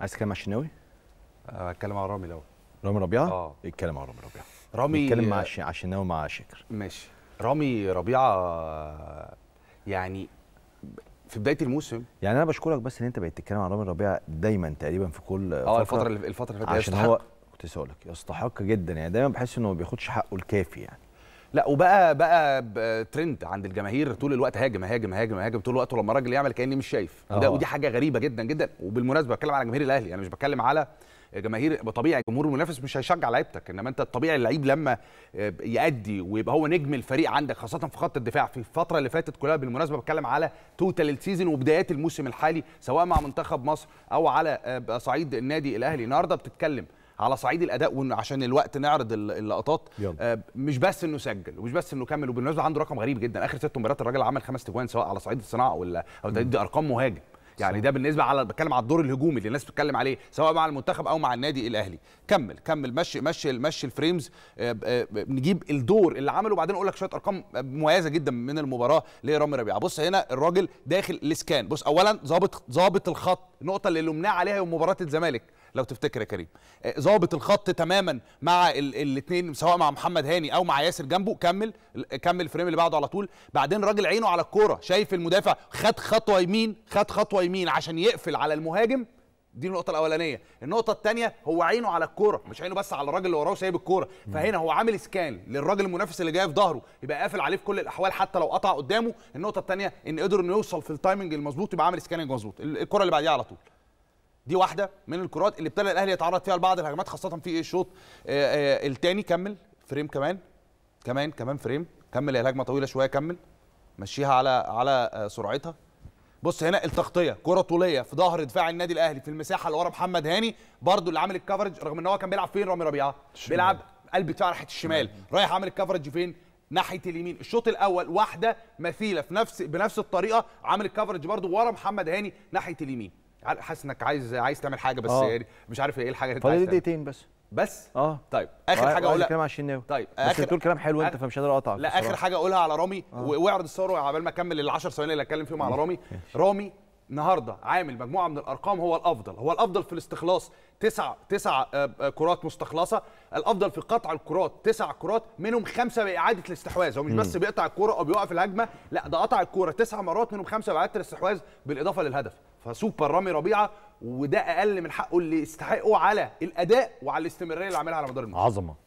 عايز تتكلم على الشناوي؟ هتكلم آه، على رامي الاول رامي ربيعه؟ اه اتكلم على رامي ربيعه رامي اتكلم مع على الشناوي مع شاكر ماشي رامي ربيعه يعني في بدايه الموسم يعني انا بشكرك بس ان انت بقيت تتكلم عن رامي ربيعه دايما تقريبا في كل اه الفتره اللي الفتره اللي فاتت عشان يستحق. هو كنت اسالك يستحق جدا يعني دايما بحس انه ما بياخدش حقه الكافي يعني لا وبقى بقى ترند عند الجماهير طول الوقت هاجم هاجم هاجم هاجم طول الوقت ولما الراجل يعمل كاني مش شايف ده ودي حاجه غريبه جدا جدا وبالمناسبه بتكلم على جماهير الاهلي انا يعني مش بتكلم على جماهير بطبيعة جمهور المنافس مش هيشجع لعيبتك انما انت الطبيعي اللعيب لما آه، يأدي ويبقى هو نجم الفريق عندك خاصه في خط الدفاع في الفتره اللي فاتت كلها بالمناسبه بتكلم على توتال السيزون وبدايات الموسم الحالي سواء مع منتخب مصر او على آه، صعيد النادي الاهلي النهارده بتتكلم على صعيد الاداء وعشان الوقت نعرض اللقطات آه، مش بس انه سجل ومش بس انه كمل وبالمناسبه عنده رقم غريب جدا اخر ست مباريات الراجل عمل خمس تجوان سواء على صعيد الصناعه ولا او دي ارقام مهاجم يعني ده بالنسبه على بتكلم على الدور الهجومي اللي الناس بتتكلم عليه سواء مع المنتخب او مع النادي الاهلي كمل كمل مشي مشي مشي الفريمز آه، آه، نجيب الدور اللي عمله وبعدين اقول لك شويه ارقام مميزه جدا من المباراه لرامي ربيعه بص هنا الراجل داخل الاسكان بص اولا ظابط ظابط الخط النقطه اللي لمناه عليها يوم مباراه الزمالك لو تفتكر يا كريم آه، ظابط الخط تماما مع الاثنين سواء مع محمد هاني او مع ياسر جنبه كمل كمل الفريم اللي بعده على طول بعدين راجل عينه على الكوره شايف المدافع خد خطوه يمين خد خطوه يمين عشان يقفل على المهاجم دي النقطه الاولانيه النقطه الثانيه هو عينه على الكوره مش عينه بس على الراجل اللي وراه سايب الكوره فهنا هو عامل سكان للراجل المنافس اللي جاي في ظهره يبقى قافل عليه في كل الاحوال حتى لو قطع قدامه النقطه الثانيه ان قدر انه يوصل في التايمنج المظبوط يبقى عامل سكان مظبوط الكره اللي بعديها على طول دي واحده من الكرات اللي ابتدى الاهلي يتعرض فيها لبعض الهجمات خاصه في إيه، الشوط آه، آه، الثاني كمل فريم كمان كمان كمان فريم كمل الهجمه طويله شويه كمل مشيها على على آه، سرعتها بص هنا التغطيه كره طوليه في ظهر دفاع النادي الاهلي في المساحه اللي ورا محمد هاني برضو اللي عامل الكفرج رغم ان هو كان بيلعب فين رامي ربيعه بيلعب قلب دفاع ناحيه الشمال رايح عامل الكفرج فين ناحيه اليمين الشوط الاول واحده مثيله في نفس بنفس الطريقه عامل الكفرج برضو ورا محمد هاني ناحيه اليمين حاسس انك عايز عايز تعمل حاجه بس آه. يعني مش عارف ايه الحاجه اللي انت عايزها دقيقتين بس بس اه طيب اخر حاجه اقولها كلام على الشناوي طيب بس آخر... بتقول كلام حلو انت فمش هقدر اقطعك لا اخر حاجه اقولها على رامي آه. واعرض على بال ما اكمل ال 10 ثواني اللي اتكلم فيهم على رامي رامي النهارده عامل مجموعه من الارقام هو الافضل هو الافضل في الاستخلاص تسع تسع آه، آه، كرات مستخلصه الافضل في قطع الكرات تسع كرات منهم خمسه باعاده الاستحواذ هو مش بس بيقطع الكوره او بيوقف الهجمه لا ده قطع الكوره تسع مرات منهم خمسه باعاده الاستحواذ بالاضافه للهدف فسوبر رامي ربيعه وده اقل من حقه اللي يستحقه على الاداء وعلى الاستمراريه اللي عاملها على مدار الموسم عظمه